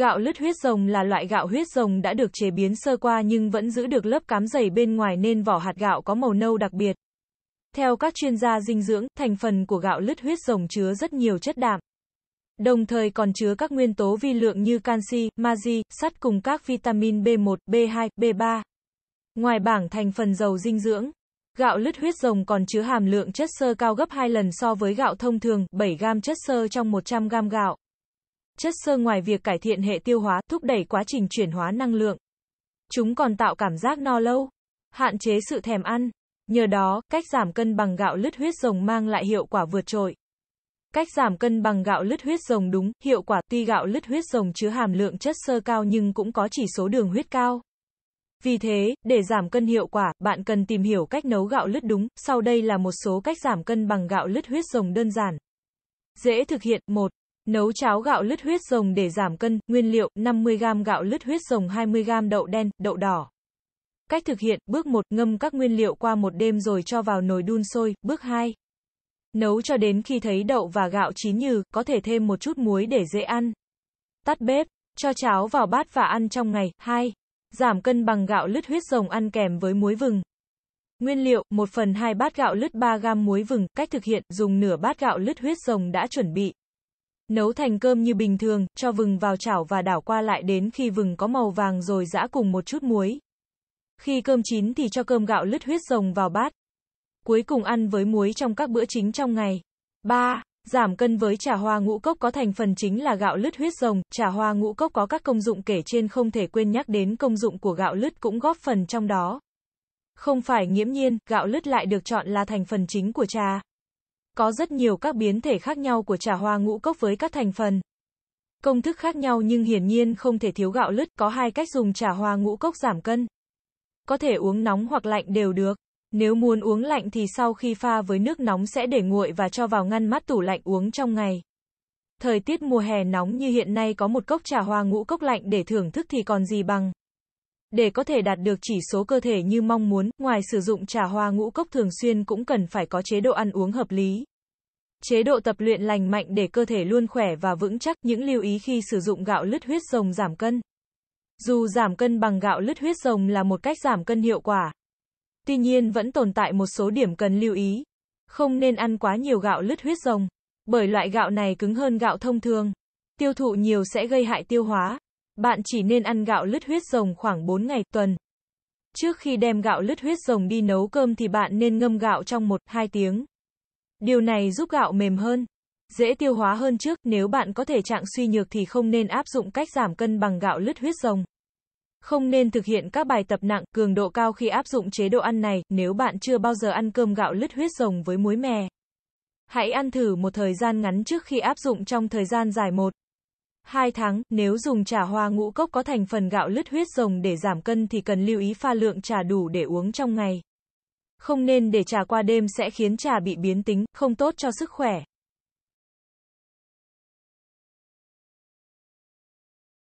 Gạo lứt huyết rồng là loại gạo huyết rồng đã được chế biến sơ qua nhưng vẫn giữ được lớp cám dày bên ngoài nên vỏ hạt gạo có màu nâu đặc biệt. Theo các chuyên gia dinh dưỡng, thành phần của gạo lứt huyết rồng chứa rất nhiều chất đạm. Đồng thời còn chứa các nguyên tố vi lượng như canxi, magie, sắt cùng các vitamin B1, B2, B3. Ngoài bảng thành phần giàu dinh dưỡng, gạo lứt huyết rồng còn chứa hàm lượng chất xơ cao gấp 2 lần so với gạo thông thường, 7 gram chất xơ trong 100 gram gạo. Chất xơ ngoài việc cải thiện hệ tiêu hóa, thúc đẩy quá trình chuyển hóa năng lượng. Chúng còn tạo cảm giác no lâu, hạn chế sự thèm ăn. Nhờ đó, cách giảm cân bằng gạo lứt huyết rồng mang lại hiệu quả vượt trội. Cách giảm cân bằng gạo lứt huyết rồng đúng, hiệu quả tuy gạo lứt huyết rồng chứa hàm lượng chất xơ cao nhưng cũng có chỉ số đường huyết cao. Vì thế, để giảm cân hiệu quả, bạn cần tìm hiểu cách nấu gạo lứt đúng, sau đây là một số cách giảm cân bằng gạo lứt huyết rồng đơn giản. Dễ thực hiện, 1. Nấu cháo gạo lứt huyết rồng để giảm cân, nguyên liệu 50g gạo lứt huyết rồng 20g đậu đen, đậu đỏ. Cách thực hiện, bước 1, ngâm các nguyên liệu qua một đêm rồi cho vào nồi đun sôi, bước 2. Nấu cho đến khi thấy đậu và gạo chín nhừ, có thể thêm một chút muối để dễ ăn. Tắt bếp, cho cháo vào bát và ăn trong ngày. 2. Giảm cân bằng gạo lứt huyết rồng ăn kèm với muối vừng. Nguyên liệu, 1 phần 2 bát gạo lứt 3 gam muối vừng, cách thực hiện, dùng nửa bát gạo lứt huyết rồng đã chuẩn bị, Nấu thành cơm như bình thường, cho vừng vào chảo và đảo qua lại đến khi vừng có màu vàng rồi giã cùng một chút muối. Khi cơm chín thì cho cơm gạo lứt huyết rồng vào bát. Cuối cùng ăn với muối trong các bữa chính trong ngày. 3. Giảm cân với trà hoa ngũ cốc có thành phần chính là gạo lứt huyết rồng, trà hoa ngũ cốc có các công dụng kể trên không thể quên nhắc đến công dụng của gạo lứt cũng góp phần trong đó. Không phải nghiễm nhiên, gạo lứt lại được chọn là thành phần chính của trà. Có rất nhiều các biến thể khác nhau của trà hoa ngũ cốc với các thành phần. Công thức khác nhau nhưng hiển nhiên không thể thiếu gạo lứt, có hai cách dùng trà hoa ngũ cốc giảm cân. Có thể uống nóng hoặc lạnh đều được. Nếu muốn uống lạnh thì sau khi pha với nước nóng sẽ để nguội và cho vào ngăn mát tủ lạnh uống trong ngày. Thời tiết mùa hè nóng như hiện nay có một cốc trà hoa ngũ cốc lạnh để thưởng thức thì còn gì bằng. Để có thể đạt được chỉ số cơ thể như mong muốn, ngoài sử dụng trà hoa ngũ cốc thường xuyên cũng cần phải có chế độ ăn uống hợp lý. Chế độ tập luyện lành mạnh để cơ thể luôn khỏe và vững chắc, những lưu ý khi sử dụng gạo lứt huyết rồng giảm cân. Dù giảm cân bằng gạo lứt huyết rồng là một cách giảm cân hiệu quả, tuy nhiên vẫn tồn tại một số điểm cần lưu ý. Không nên ăn quá nhiều gạo lứt huyết rồng, bởi loại gạo này cứng hơn gạo thông thường. Tiêu thụ nhiều sẽ gây hại tiêu hóa, bạn chỉ nên ăn gạo lứt huyết rồng khoảng 4 ngày tuần. Trước khi đem gạo lứt huyết rồng đi nấu cơm thì bạn nên ngâm gạo trong 1-2 tiếng. Điều này giúp gạo mềm hơn, dễ tiêu hóa hơn trước, nếu bạn có thể trạng suy nhược thì không nên áp dụng cách giảm cân bằng gạo lứt huyết rồng. Không nên thực hiện các bài tập nặng, cường độ cao khi áp dụng chế độ ăn này, nếu bạn chưa bao giờ ăn cơm gạo lứt huyết rồng với muối mè. Hãy ăn thử một thời gian ngắn trước khi áp dụng trong thời gian dài một 2 tháng, nếu dùng trà hoa ngũ cốc có thành phần gạo lứt huyết rồng để giảm cân thì cần lưu ý pha lượng trà đủ để uống trong ngày. Không nên để trà qua đêm sẽ khiến trà bị biến tính, không tốt cho sức khỏe.